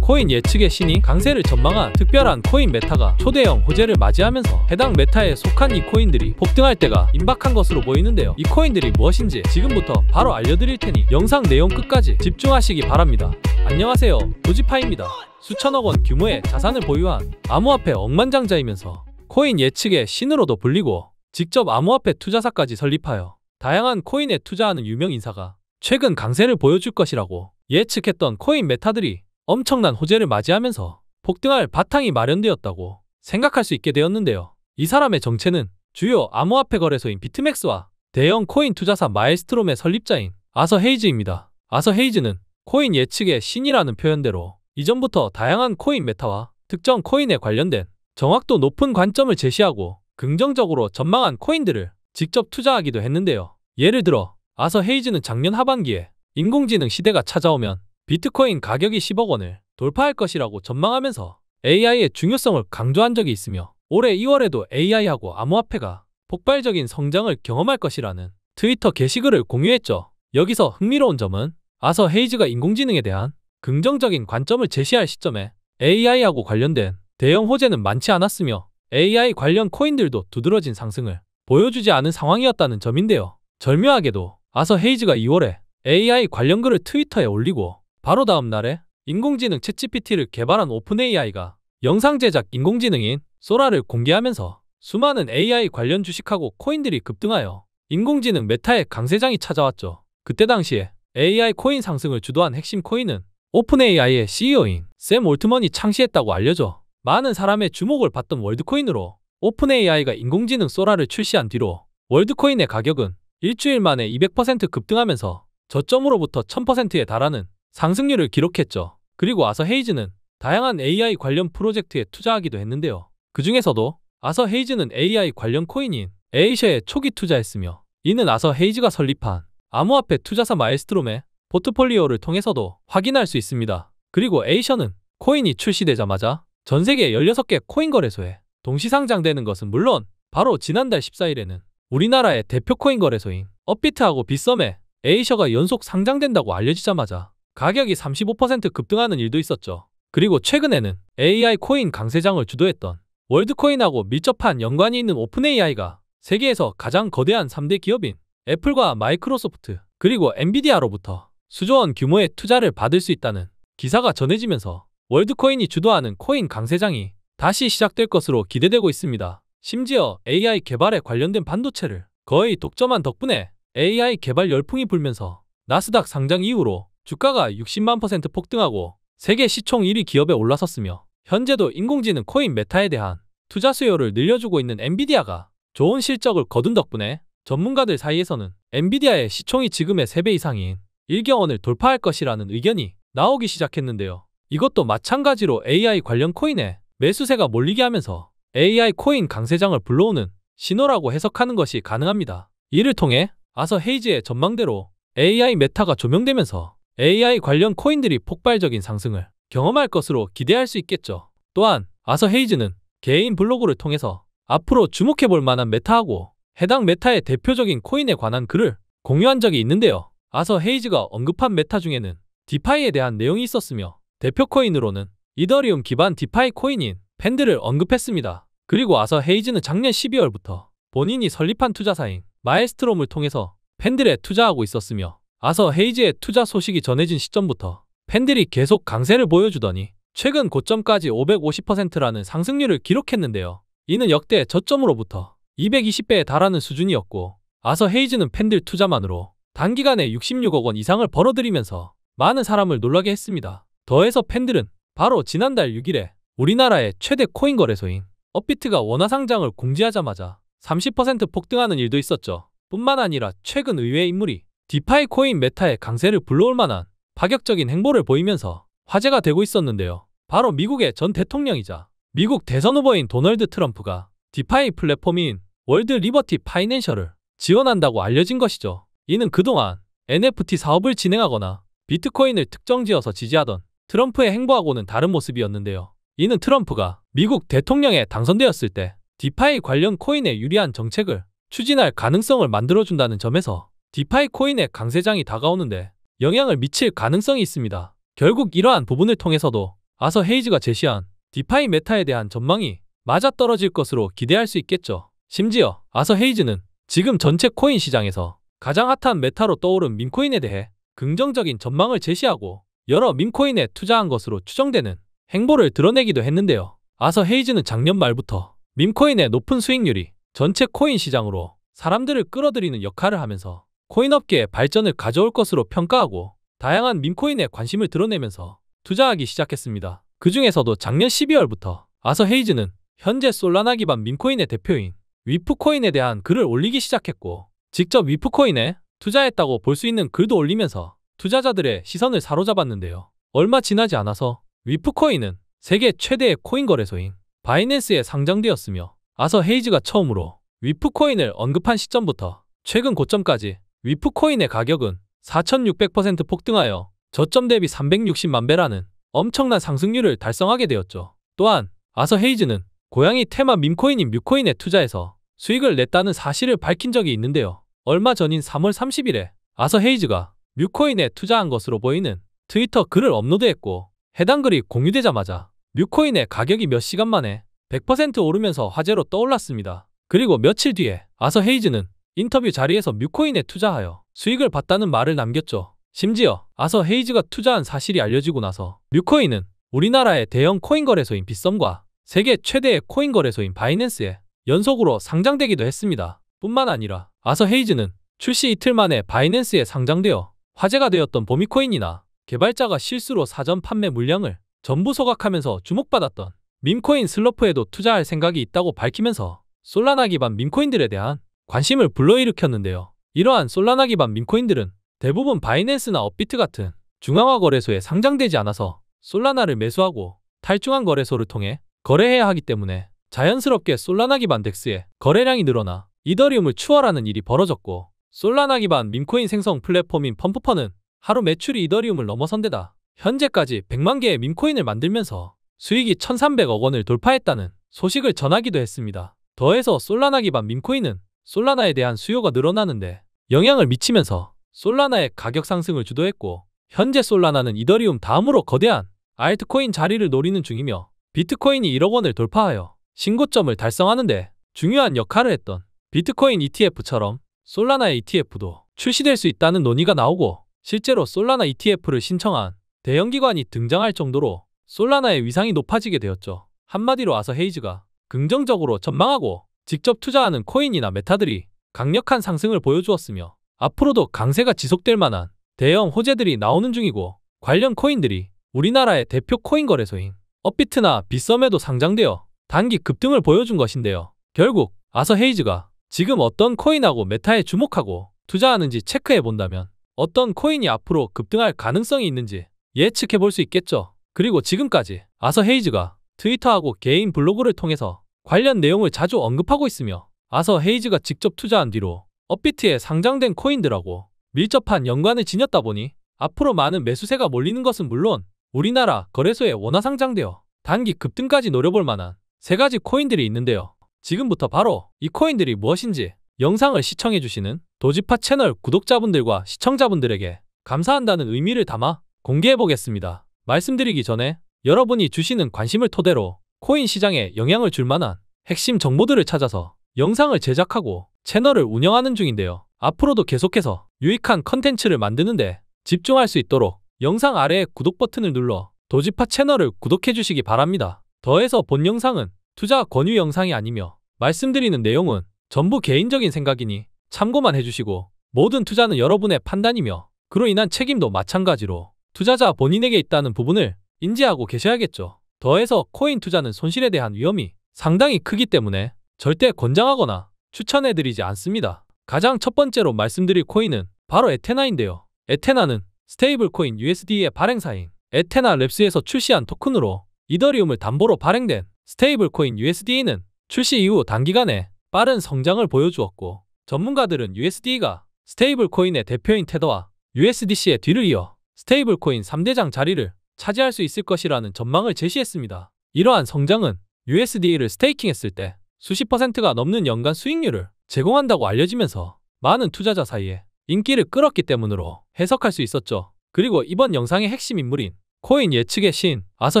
코인 예측의 신이 강세를 전망한 특별한 코인 메타가 초대형 호재를 맞이하면서 해당 메타에 속한 이 코인들이 폭등할 때가 임박한 것으로 보이는데요. 이 코인들이 무엇인지 지금부터 바로 알려드릴 테니 영상 내용 끝까지 집중하시기 바랍니다. 안녕하세요. 도지파입니다. 수천억 원 규모의 자산을 보유한 암호화폐 억만장자이면서 코인 예측의 신으로도 불리고 직접 암호화폐 투자사까지 설립하여 다양한 코인에 투자하는 유명 인사가 최근 강세를 보여줄 것이라고 예측했던 코인 메타들이 엄청난 호재를 맞이하면서 폭등할 바탕이 마련되었다고 생각할 수 있게 되었는데요. 이 사람의 정체는 주요 암호화폐 거래소인 비트맥스와 대형 코인 투자사 마일스트롬의 설립자인 아서 헤이즈입니다. 아서 헤이즈는 코인 예측의 신이라는 표현대로 이전부터 다양한 코인 메타와 특정 코인에 관련된 정확도 높은 관점을 제시하고 긍정적으로 전망한 코인들을 직접 투자하기도 했는데요. 예를 들어 아서 헤이즈는 작년 하반기에 인공지능 시대가 찾아오면 비트코인 가격이 10억 원을 돌파할 것이라고 전망하면서 AI의 중요성을 강조한 적이 있으며 올해 2월에도 AI하고 암호화폐가 폭발적인 성장을 경험할 것이라는 트위터 게시글을 공유했죠. 여기서 흥미로운 점은 아서 헤이즈가 인공지능에 대한 긍정적인 관점을 제시할 시점에 AI하고 관련된 대형 호재는 많지 않았으며 AI 관련 코인들도 두드러진 상승을 보여주지 않은 상황이었다는 점인데요. 절묘하게도 아서 헤이즈가 2월에 AI 관련 글을 트위터에 올리고 바로 다음 날에 인공지능 채 g p t 를 개발한 오픈AI가 영상 제작 인공지능인 소라를 공개하면서 수많은 AI 관련 주식하고 코인들이 급등하여 인공지능 메타의 강세장이 찾아왔죠. 그때 당시에 AI 코인 상승을 주도한 핵심 코인은 오픈AI의 CEO인 샘 올트먼이 창시했다고 알려져 많은 사람의 주목을 받던 월드코인으로 오픈AI가 인공지능 소라를 출시한 뒤로 월드코인의 가격은 일주일 만에 200% 급등하면서 저점으로부터 1000%에 달하는 상승률을 기록했죠. 그리고 아서 헤이즈는 다양한 AI 관련 프로젝트에 투자하기도 했는데요. 그 중에서도 아서 헤이즈는 AI 관련 코인인 에이셔에 초기 투자했으며 이는 아서 헤이즈가 설립한 암호화폐 투자사 마일스트롬의 포트폴리오를 통해서도 확인할 수 있습니다. 그리고 에이셔는 코인이 출시되자마자 전 세계 16개 코인 거래소에 동시 상장되는 것은 물론 바로 지난달 14일에는 우리나라의 대표 코인 거래소인 업비트하고 빗썸에 에이셔가 연속 상장된다고 알려지자마자 가격이 35% 급등하는 일도 있었죠. 그리고 최근에는 AI 코인 강세장을 주도했던 월드코인하고 밀접한 연관이 있는 오픈AI가 세계에서 가장 거대한 3대 기업인 애플과 마이크로소프트 그리고 엔비디아로부터 수조원 규모의 투자를 받을 수 있다는 기사가 전해지면서 월드코인이 주도하는 코인 강세장이 다시 시작될 것으로 기대되고 있습니다. 심지어 AI 개발에 관련된 반도체를 거의 독점한 덕분에 AI 개발 열풍이 불면서 나스닥 상장 이후로 주가가 60만 퍼센트 폭등하고 세계 시총 1위 기업에 올라섰으며 현재도 인공지능 코인 메타에 대한 투자 수요를 늘려주고 있는 엔비디아가 좋은 실적을 거둔 덕분에 전문가들 사이에서는 엔비디아의 시총이 지금의 3배 이상인 1경원을 돌파할 것이라는 의견이 나오기 시작했는데요. 이것도 마찬가지로 AI 관련 코인에 매수세가 몰리게 하면서 AI 코인 강세장을 불러오는 신호라고 해석하는 것이 가능합니다. 이를 통해 아서 헤이즈의 전망대로 AI 메타가 조명되면서 AI 관련 코인들이 폭발적인 상승을 경험할 것으로 기대할 수 있겠죠. 또한 아서 헤이즈는 개인 블로그를 통해서 앞으로 주목해 볼 만한 메타하고 해당 메타의 대표적인 코인에 관한 글을 공유한 적이 있는데요. 아서 헤이즈가 언급한 메타 중에는 디파이에 대한 내용이 있었으며 대표 코인으로는 이더리움 기반 디파이 코인인 팬들을 언급했습니다. 그리고 아서 헤이즈는 작년 12월부터 본인이 설립한 투자사인 마에스트롬을 통해서 팬들에 투자하고 있었으며 아서 헤이즈의 투자 소식이 전해진 시점부터 팬들이 계속 강세를 보여주더니 최근 고점까지 550%라는 상승률을 기록했는데요. 이는 역대 저점으로부터 220배에 달하는 수준이었고 아서 헤이즈는 팬들 투자만으로 단기간에 66억 원 이상을 벌어들이면서 많은 사람을 놀라게 했습니다. 더해서 팬들은 바로 지난달 6일에 우리나라의 최대 코인 거래소인 업비트가 원화 상장을 공지하자마자 30% 폭등하는 일도 있었죠. 뿐만 아니라 최근 의외의 인물이 디파이 코인 메타의 강세를 불러올 만한 파격적인 행보를 보이면서 화제가 되고 있었는데요. 바로 미국의 전 대통령이자 미국 대선 후보인 도널드 트럼프가 디파이 플랫폼인 월드 리버티 파이낸셜을 지원한다고 알려진 것이죠. 이는 그동안 NFT 사업을 진행하거나 비트코인을 특정지어서 지지하던 트럼프의 행보하고는 다른 모습이었는데요. 이는 트럼프가 미국 대통령에 당선되었을 때 디파이 관련 코인에 유리한 정책을 추진할 가능성을 만들어준다는 점에서 디파이 코인의 강세장이 다가오는데 영향을 미칠 가능성이 있습니다. 결국 이러한 부분을 통해서도 아서 헤이즈가 제시한 디파이 메타에 대한 전망이 맞아떨어질 것으로 기대할 수 있겠죠. 심지어 아서 헤이즈는 지금 전체 코인 시장에서 가장 핫한 메타로 떠오른 민코인에 대해 긍정적인 전망을 제시하고 여러 민코인에 투자한 것으로 추정되는 행보를 드러내기도 했는데요. 아서 헤이즈는 작년 말부터 민코인의 높은 수익률이 전체 코인 시장으로 사람들을 끌어들이는 역할을 하면서 코인업계의 발전을 가져올 것으로 평가하고 다양한 민코인에 관심을 드러내면서 투자하기 시작했습니다. 그 중에서도 작년 12월부터 아서 헤이즈는 현재 솔라나 기반 민코인의 대표인 위프코인에 대한 글을 올리기 시작했고 직접 위프코인에 투자했다고 볼 수 있는 글도 올리면서 투자자들의 시선을 사로잡았는데요. 얼마 지나지 않아서 위프코인은 세계 최대의 코인 거래소인 바이낸스에 상장되었으며 아서 헤이즈가 처음으로 위프코인을 언급한 시점부터 최근 고점까지 위프코인의 가격은 4,600% 폭등하여 저점 대비 360만 배라는 엄청난 상승률을 달성하게 되었죠. 또한 아서 헤이즈는 고양이 테마 밈코인인 뮤코인에 투자해서 수익을 냈다는 사실을 밝힌 적이 있는데요. 얼마 전인 3월 30일에 아서 헤이즈가 뮤코인에 투자한 것으로 보이는 트위터 글을 업로드했고 해당 글이 공유되자마자 뮤코인의 가격이 몇 시간 만에 100% 오르면서 화제로 떠올랐습니다. 그리고 며칠 뒤에 아서 헤이즈는 인터뷰 자리에서 뮤코인에 투자하여 수익을 봤다는 말을 남겼죠. 심지어 아서 헤이즈가 투자한 사실이 알려지고 나서 뮤코인은 우리나라의 대형 코인 거래소인 빗썸과 세계 최대의 코인 거래소인 바이낸스에 연속으로 상장되기도 했습니다. 뿐만 아니라 아서 헤이즈는 출시 이틀 만에 바이낸스에 상장되어 화제가 되었던 보미코인이나 개발자가 실수로 사전 판매 물량을 전부 소각하면서 주목받았던 밈코인 슬러프에도 투자할 생각이 있다고 밝히면서 솔라나 기반 밈코인들에 대한 관심을 불러일으켰는데요. 이러한 솔라나 기반 민코인들은 대부분 바이낸스나 업비트 같은 중앙화 거래소에 상장되지 않아서 솔라나를 매수하고 탈중앙 거래소를 통해 거래해야 하기 때문에 자연스럽게 솔라나 기반 덱스의 거래량이 늘어나 이더리움을 추월하는 일이 벌어졌고 솔라나 기반 민코인 생성 플랫폼인 펌프펀은 하루 매출이 이더리움을 넘어선 데다 현재까지 100만 개의 민코인을 만들면서 수익이 1,300억 원을 돌파했다는 소식을 전하기도 했습니다. 더해서 솔라나 기반 민코인은 솔라나에 대한 수요가 늘어나는데 영향을 미치면서 솔라나의 가격 상승을 주도했고 현재 솔라나는 이더리움 다음으로 거대한 알트코인 자리를 노리는 중이며 비트코인이 1억 원을 돌파하여 신고점을 달성하는데 중요한 역할을 했던 비트코인 ETF처럼 솔라나 의 ETF도 출시될 수 있다는 논의가 나오고 실제로 솔라나 ETF를 신청한 대형기관이 등장할 정도로 솔라나의 위상이 높아지게 되었죠. 한마디로 아서 헤이즈가 긍정적으로 전망하고 직접 투자하는 코인이나 메타들이 강력한 상승을 보여주었으며 앞으로도 강세가 지속될 만한 대형 호재들이 나오는 중이고 관련 코인들이 우리나라의 대표 코인 거래소인 업비트나 빗썸에도 상장되어 단기 급등을 보여준 것인데요. 결국 아서 헤이즈가 지금 어떤 코인하고 메타에 주목하고 투자하는지 체크해 본다면 어떤 코인이 앞으로 급등할 가능성이 있는지 예측해 볼 수 있겠죠. 그리고 지금까지 아서 헤이즈가 트위터하고 개인 블로그를 통해서 관련 내용을 자주 언급하고 있으며 아서 헤이즈가 직접 투자한 뒤로 업비트에 상장된 코인들하고 밀접한 연관을 지녔다 보니 앞으로 많은 매수세가 몰리는 것은 물론 우리나라 거래소에 원화 상장되어 단기 급등까지 노려볼 만한 세 가지 코인들이 있는데요. 지금부터 바로 이 코인들이 무엇인지 영상을 시청해주시는 도지파 채널 구독자분들과 시청자분들에게 감사한다는 의미를 담아 공개해보겠습니다. 말씀드리기 전에 여러분이 주시는 관심을 토대로 코인 시장에 영향을 줄 만한 핵심 정보들을 찾아서 영상을 제작하고 채널을 운영하는 중인데요. 앞으로도 계속해서 유익한 컨텐츠를 만드는데 집중할 수 있도록 영상 아래의 구독 버튼을 눌러 도지파 채널을 구독해 주시기 바랍니다. 더해서 본 영상은 투자 권유 영상이 아니며 말씀드리는 내용은 전부 개인적인 생각이니 참고만 해주시고 모든 투자는 여러분의 판단이며 그로 인한 책임도 마찬가지로 투자자 본인에게 있다는 부분을 인지하고 계셔야겠죠. 더해서 코인 투자는 손실에 대한 위험이 상당히 크기 때문에 절대 권장하거나 추천해드리지 않습니다. 가장 첫 번째로 말씀드릴 코인은 바로 에테나인데요. 에테나는 스테이블 코인 USD의 발행사인 에테나 랩스에서 출시한 토큰으로 이더리움을 담보로 발행된 스테이블 코인 USD는 출시 이후 단기간에 빠른 성장을 보여주었고 전문가들은 USD가 스테이블 코인의 대표인 테더와 USDC의 뒤를 이어 스테이블 코인 3대장 자리를 차지할 수 있을 것이라는 전망을 제시했습니다. 이러한 성장은 USD를 a 스테이킹했을 때 수십 퍼센트가 넘는 연간 수익률을 제공한다고 알려지면서 많은 투자자 사이에 인기를 끌었기 때문으로 해석할 수 있었죠. 그리고 이번 영상의 핵심 인물인 코인 예측의 신 아서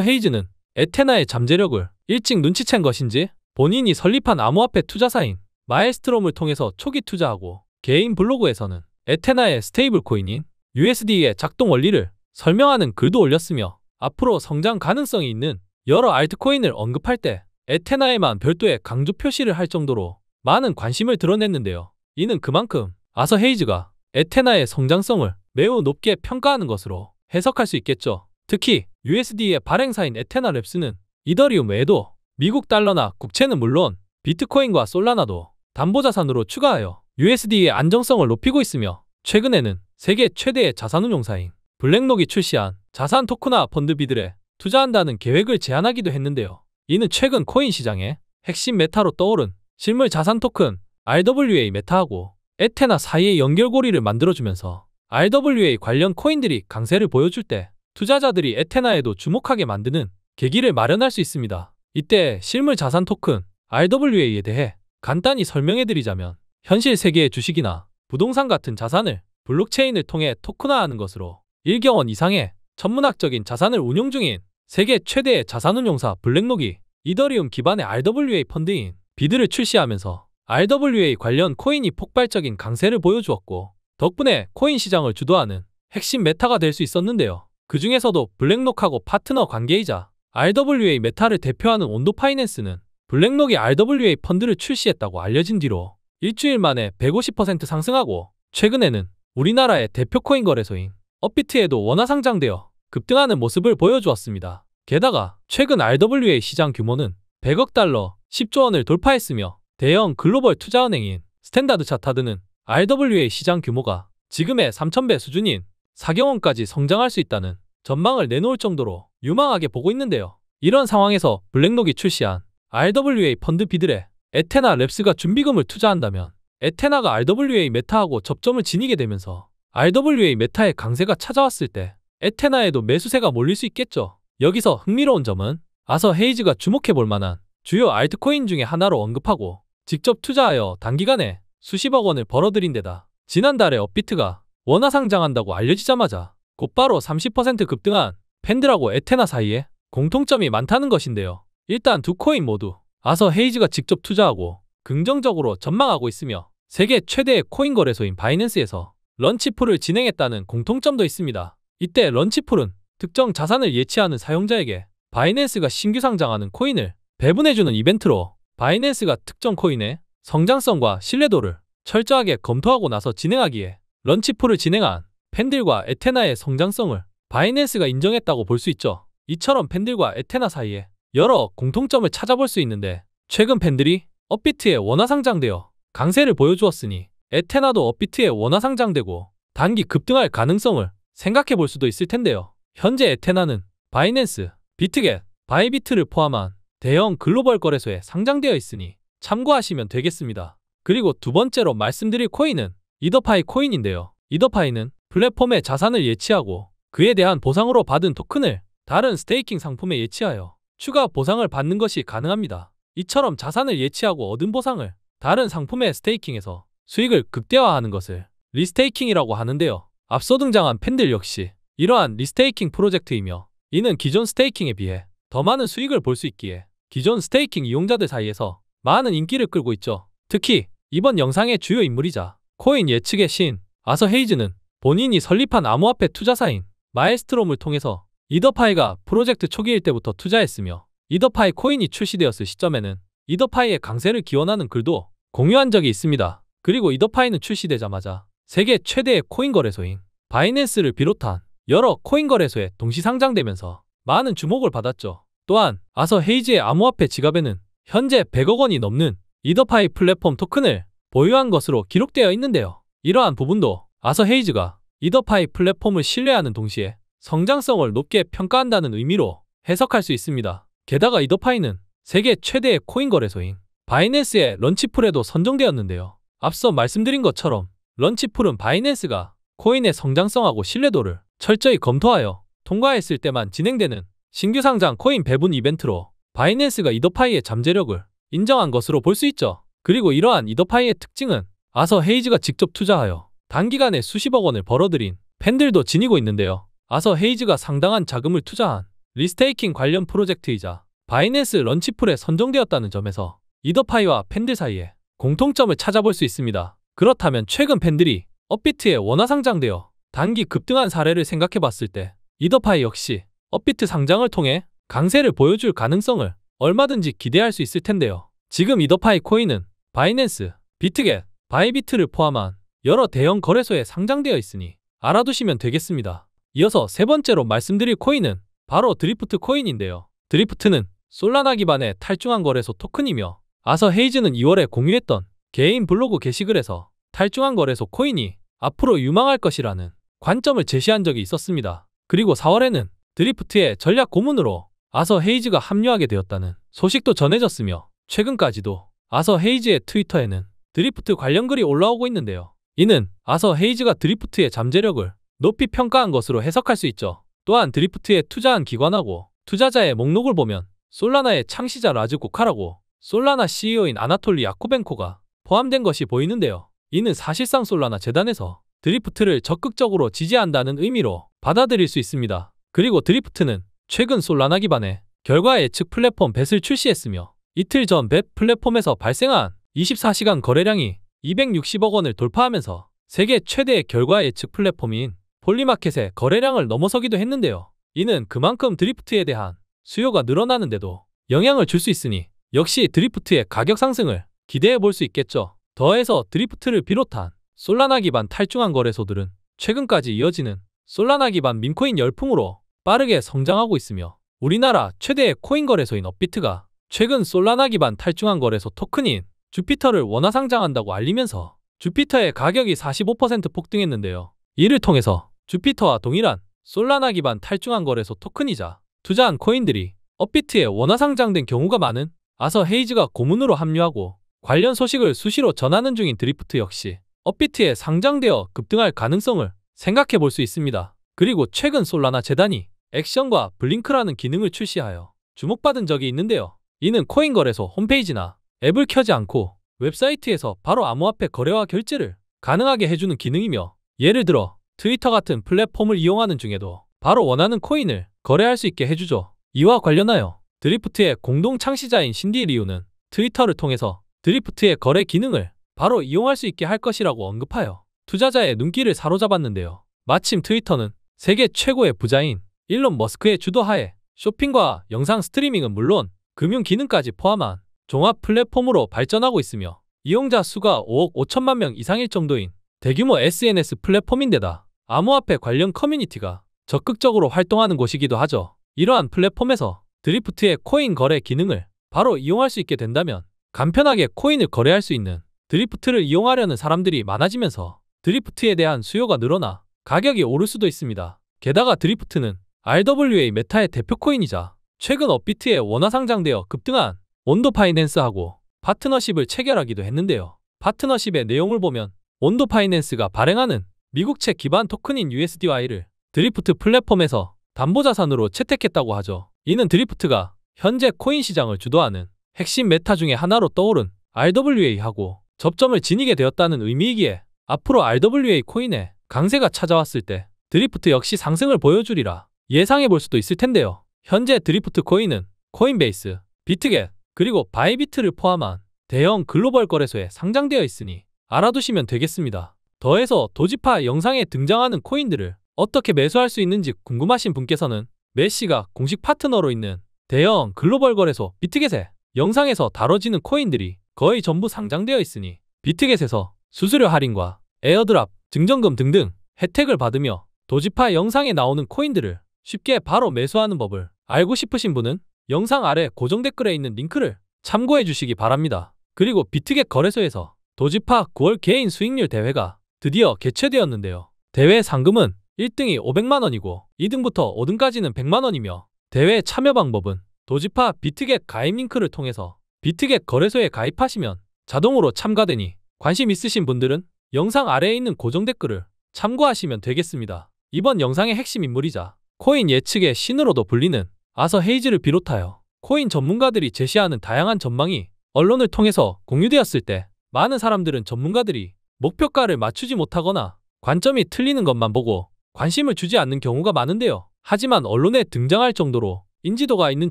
헤이즈는 에테나의 잠재력을 일찍 눈치챈 것인지 본인이 설립한 암호화폐 투자사인 마일스트롬을 통해서 초기 투자하고 개인 블로그에서는 에테나의 스테이블 코인인 USD의 작동 원리를 설명하는 글도 올렸으며 앞으로 성장 가능성이 있는 여러 알트코인을 언급할 때 에테나에만 별도의 강조 표시를 할 정도로 많은 관심을 드러냈는데요. 이는 그만큼 아서 헤이즈가 에테나의 성장성을 매우 높게 평가하는 것으로 해석할 수 있겠죠. 특히 USD의 발행사인 에테나 랩스는 이더리움 외에도 미국 달러나 국채는 물론 비트코인과 솔라나도 담보자산으로 추가하여 USD의 안정성을 높이고 있으며 최근에는 세계 최대의 자산운용사인 블랙록이 출시한 자산 토크나 펀드비들에 투자한다는 계획을 제안하기도 했는데요. 이는 최근 코인 시장에 핵심 메타로 떠오른 실물 자산 토큰 RWA 메타하고 에테나 사이의 연결고리를 만들어주면서 RWA 관련 코인들이 강세를 보여줄 때 투자자들이 에테나에도 주목하게 만드는 계기를 마련할 수 있습니다. 이때 실물 자산 토큰 RWA에 대해 간단히 설명해드리자면 현실 세계의 주식이나 부동산 같은 자산을 블록체인을 통해 토크나하는 것으로 1경원 이상의 천문학적인 자산을 운용 중인 세계 최대의 자산운용사 블랙록이 이더리움 기반의 RWA 펀드인 비드를 출시하면서 RWA 관련 코인이 폭발적인 강세를 보여주었고 덕분에 코인 시장을 주도하는 핵심 메타가 될 수 있었는데요. 그 중에서도 블랙록하고 파트너 관계이자 RWA 메타를 대표하는 온도 파이낸스는 블랙록이 RWA 펀드를 출시했다고 알려진 뒤로 일주일 만에 150% 상승하고 최근에는 우리나라의 대표 코인 거래소인 업비트에도 원화 상장되어 급등하는 모습을 보여주었습니다. 게다가 최근 RWA 시장 규모는 100억 달러, 10조 원을 돌파했으며 대형 글로벌 투자은행인 스탠다드 차타드는 RWA 시장 규모가 지금의 3,000배 수준인 4경원까지 성장할 수 있다는 전망을 내놓을 정도로 유망하게 보고 있는데요. 이런 상황에서 블랙록이 출시한 RWA 펀드 비들의 에테나 랩스가 준비금을 투자한다면 에테나가 RWA 메타하고 접점을 지니게 되면서 RWA 메타의 강세가 찾아왔을 때 에테나에도 매수세가 몰릴 수 있겠죠. 여기서 흥미로운 점은 아서 헤이즈가 주목해볼 만한 주요 알트코인 중의 하나로 언급하고 직접 투자하여 단기간에 수십억 원을 벌어들인 데다 지난달에 업비트가 원화 상장한다고 알려지자마자 곧바로 30% 급등한 팬들하고 에테나 사이에 공통점이 많다는 것인데요. 일단 두 코인 모두 아서 헤이즈가 직접 투자하고 긍정적으로 전망하고 있으며 세계 최대의 코인 거래소인 바이낸스에서 런치풀을 진행했다는 공통점도 있습니다. 이때 런치풀은 특정 자산을 예치하는 사용자에게 바이낸스가 신규 상장하는 코인을 배분해주는 이벤트로 바이낸스가 특정 코인의 성장성과 신뢰도를 철저하게 검토하고 나서 진행하기에 런치풀을 진행한 팬들과 에테나의 성장성을 바이낸스가 인정했다고 볼 수 있죠. 이처럼 팬들과 에테나 사이에 여러 공통점을 찾아볼 수 있는데 최근 팬들이 업비트에 원화 상장되어 강세를 보여주었으니 에테나도 업비트에 원화 상장되고 단기 급등할 가능성을 생각해 볼 수도 있을 텐데요. 현재 에테나는 바이낸스, 비트겟, 바이비트를 포함한 대형 글로벌 거래소에 상장되어 있으니 참고하시면 되겠습니다. 그리고 두 번째로 말씀드릴 코인은 이더파이 코인인데요. 이더파이는 플랫폼의 자산을 예치하고 그에 대한 보상으로 받은 토큰을 다른 스테이킹 상품에 예치하여 추가 보상을 받는 것이 가능합니다. 이처럼 자산을 예치하고 얻은 보상을 다른 상품의 스테이킹에서 수익을 극대화하는 것을 리스테이킹이라고 하는데요. 앞서 등장한 팬들 역시 이러한 리스테이킹 프로젝트이며 이는 기존 스테이킹에 비해 더 많은 수익을 볼 수 있기에 기존 스테이킹 이용자들 사이에서 많은 인기를 끌고 있죠. 특히 이번 영상의 주요 인물이자 코인 예측의 신 아서 헤이즈는 본인이 설립한 암호화폐 투자사인 마일스트롬을 통해서 이더파이가 프로젝트 초기일 때부터 투자했으며 이더파이 코인이 출시되었을 시점에는 이더파이의 강세를 기원하는 글도 공유한 적이 있습니다. 그리고 이더파이는 출시되자마자 세계 최대의 코인 거래소인 바이낸스를 비롯한 여러 코인 거래소에 동시 상장되면서 많은 주목을 받았죠. 또한 아서 헤이지의 암호화폐 지갑에는 현재 100억 원이 넘는 이더파이 플랫폼 토큰을 보유한 것으로 기록되어 있는데요. 이러한 부분도 아서 헤이즈가 이더파이 플랫폼을 신뢰하는 동시에 성장성을 높게 평가한다는 의미로 해석할 수 있습니다. 게다가 이더파이는 세계 최대의 코인 거래소인 바이낸스의 런치풀에도 선정되었는데요. 앞서 말씀드린 것처럼 런치풀은 바이낸스가 코인의 성장성하고 신뢰도를 철저히 검토하여 통과했을 때만 진행되는 신규 상장 코인 배분 이벤트로 바이낸스가 이더파이의 잠재력을 인정한 것으로 볼 수 있죠. 그리고 이러한 이더파이의 특징은 아서 헤이즈가 직접 투자하여 단기간에 수십억 원을 벌어들인 팬들도 지니고 있는데요. 아서 헤이즈가 상당한 자금을 투자한 리스테이킹 관련 프로젝트이자 바이낸스 런치풀에 선정되었다는 점에서 이더파이와 팬들 사이에 공통점을 찾아볼 수 있습니다. 그렇다면 최근 팬들이 업비트에 원화 상장되어 단기 급등한 사례를 생각해 봤을 때 이더파이 역시 업비트 상장을 통해 강세를 보여줄 가능성을 얼마든지 기대할 수 있을 텐데요. 지금 이더파이 코인은 바이낸스, 비트겟, 바이비트를 포함한 여러 대형 거래소에 상장되어 있으니 알아두시면 되겠습니다. 이어서 세 번째로 말씀드릴 코인은 바로 드리프트 코인인데요. 드리프트는 솔라나 기반의 탈중앙 거래소 토큰이며 아서 헤이즈는 2월에 공유했던 개인 블로그 게시글에서 탈중한 거래소 코인이 앞으로 유망할 것이라는 관점을 제시한 적이 있었습니다. 그리고 4월에는 드리프트의 전략 고문으로 아서 헤이즈가 합류하게 되었다는 소식도 전해졌으며 최근까지도 아서 헤이즈의 트위터에는 드리프트 관련 글이 올라오고 있는데요. 이는 아서 헤이즈가 드리프트의 잠재력을 높이 평가한 것으로 해석할 수 있죠. 또한 드리프트에 투자한 기관하고 투자자의 목록을 보면 솔라나의 창시자 라즈 고카라고 솔라나 CEO인 아나톨리 야코벤코가 포함된 것이 보이는데요. 이는 사실상 솔라나 재단에서 드리프트를 적극적으로 지지한다는 의미로 받아들일 수 있습니다. 그리고 드리프트는 최근 솔라나 기반의 결과 예측 플랫폼 벳을 출시했으며 이틀 전 벳 플랫폼에서 발생한 24시간 거래량이 260억 원을 돌파하면서 세계 최대의 결과 예측 플랫폼인 폴리마켓의 거래량을 넘어서기도 했는데요. 이는 그만큼 드리프트에 대한 수요가 늘어나는데도 영향을 줄 수 있으니 역시 드리프트의 가격 상승을 기대해 볼 수 있겠죠. 더해서 드리프트를 비롯한 솔라나 기반 탈중앙 거래소들은 최근까지 이어지는 솔라나 기반 민코인 열풍으로 빠르게 성장하고 있으며 우리나라 최대의 코인 거래소인 업비트가 최근 솔라나 기반 탈중앙 거래소 토큰인 주피터를 원화 상장한다고 알리면서 주피터의 가격이 45% 폭등했는데요. 이를 통해서 주피터와 동일한 솔라나 기반 탈중앙 거래소 토큰이자 투자한 코인들이 업비트에 원화 상장된 경우가 많은 아서 헤이즈가 고문으로 합류하고 관련 소식을 수시로 전하는 중인 드리프트 역시 업비트에 상장되어 급등할 가능성을 생각해 볼 수 있습니다. 그리고 최근 솔라나 재단이 액션과 블링크라는 기능을 출시하여 주목받은 적이 있는데요. 이는 코인 거래소 홈페이지나 앱을 켜지 않고 웹사이트에서 바로 암호화폐 거래와 결제를 가능하게 해주는 기능이며 예를 들어 트위터 같은 플랫폼을 이용하는 중에도 바로 원하는 코인을 거래할 수 있게 해주죠. 이와 관련하여 드리프트의 공동 창시자인 신디 리우는 트위터를 통해서 드리프트의 거래 기능을 바로 이용할 수 있게 할 것이라고 언급하여 투자자의 눈길을 사로잡았는데요. 마침 트위터는 세계 최고의 부자인 일론 머스크의 주도하에 쇼핑과 영상 스트리밍은 물론 금융 기능까지 포함한 종합 플랫폼으로 발전하고 있으며 이용자 수가 5억 5천만 명 이상일 정도인 대규모 SNS 플랫폼인데다 암호화폐 관련 커뮤니티가 적극적으로 활동하는 곳이기도 하죠. 이러한 플랫폼에서 드리프트의 코인 거래 기능을 바로 이용할 수 있게 된다면 간편하게 코인을 거래할 수 있는 드리프트를 이용하려는 사람들이 많아지면서 드리프트에 대한 수요가 늘어나 가격이 오를 수도 있습니다. 게다가 드리프트는 RWA 메타의 대표 코인이자 최근 업비트에 원화 상장되어 급등한 온도 파이낸스하고 파트너십을 체결하기도 했는데요. 파트너십의 내용을 보면 온도 파이낸스가 발행하는 미국채 기반 토큰인 USDY를 드리프트 플랫폼에서 담보자산으로 채택했다고 하죠. 이는 드리프트가 현재 코인 시장을 주도하는 핵심 메타 중의 하나로 떠오른 RWA하고 접점을 지니게 되었다는 의미이기에 앞으로 RWA 코인의 강세가 찾아왔을 때 드리프트 역시 상승을 보여주리라 예상해 볼 수도 있을 텐데요. 현재 드리프트 코인은 코인베이스, 비트겟, 그리고 바이비트를 포함한 대형 글로벌 거래소에 상장되어 있으니 알아두시면 되겠습니다. 더해서 도지파 영상에 등장하는 코인들을 어떻게 매수할 수 있는지 궁금하신 분께서는 메시가 공식 파트너로 있는 대형 글로벌 거래소 비트겟에 영상에서 다뤄지는 코인들이 거의 전부 상장되어 있으니 비트겟에서 수수료 할인과 에어드랍, 증정금 등등 혜택을 받으며 도지파 영상에 나오는 코인들을 쉽게 바로 매수하는 법을 알고 싶으신 분은 영상 아래 고정 댓글에 있는 링크를 참고해 주시기 바랍니다. 그리고 비트겟 거래소에서 도지파 9월 개인 수익률 대회가 드디어 개최되었는데요. 대회 상금은 1등이 500만원이고 2등부터 5등까지는 100만원이며 대회 참여 방법은 도지파 비트겟 가입 링크를 통해서 비트겟 거래소에 가입하시면 자동으로 참가되니 관심 있으신 분들은 영상 아래에 있는 고정 댓글을 참고하시면 되겠습니다. 이번 영상의 핵심 인물이자 코인 예측의 신으로도 불리는 아서 헤이즈를 비롯하여 코인 전문가들이 제시하는 다양한 전망이 언론을 통해서 공유되었을 때 많은 사람들은 전문가들이 목표가를 맞추지 못하거나 관점이 틀리는 것만 보고 관심을 주지 않는 경우가 많은데요. 하지만 언론에 등장할 정도로 인지도가 있는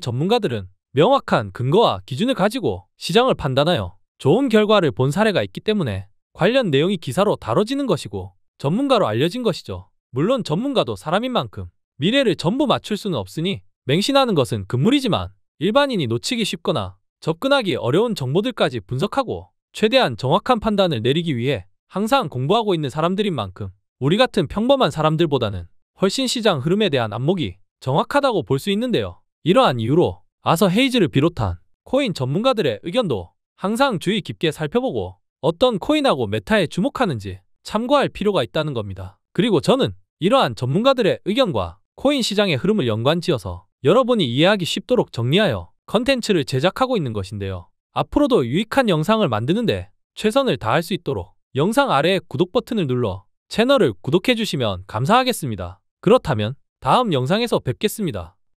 전문가들은 명확한 근거와 기준을 가지고 시장을 판단하여 좋은 결과를 본 사례가 있기 때문에 관련 내용이 기사로 다뤄지는 것이고 전문가로 알려진 것이죠. 물론 전문가도 사람인 만큼 미래를 전부 맞출 수는 없으니 맹신하는 것은 금물이지만 일반인이 놓치기 쉽거나 접근하기 어려운 정보들까지 분석하고 최대한 정확한 판단을 내리기 위해 항상 공부하고 있는 사람들인 만큼 우리 같은 평범한 사람들보다는 훨씬 시장 흐름에 대한 안목이 정확하다고 볼 수 있는데요. 이러한 이유로 아서 헤이즈를 비롯한 코인 전문가들의 의견도 항상 주의 깊게 살펴보고 어떤 코인하고 메타에 주목하는지 참고할 필요가 있다는 겁니다. 그리고 저는 이러한 전문가들의 의견과 코인 시장의 흐름을 연관지어서 여러분이 이해하기 쉽도록 정리하여 컨텐츠를 제작하고 있는 것인데요. 앞으로도 유익한 영상을 만드는데 최선을 다할 수 있도록 영상 아래의 구독 버튼을 눌러 채널을 구독해주시면 감사하겠습니다. 그렇다면 다음 영상에서 뵙겠습니다.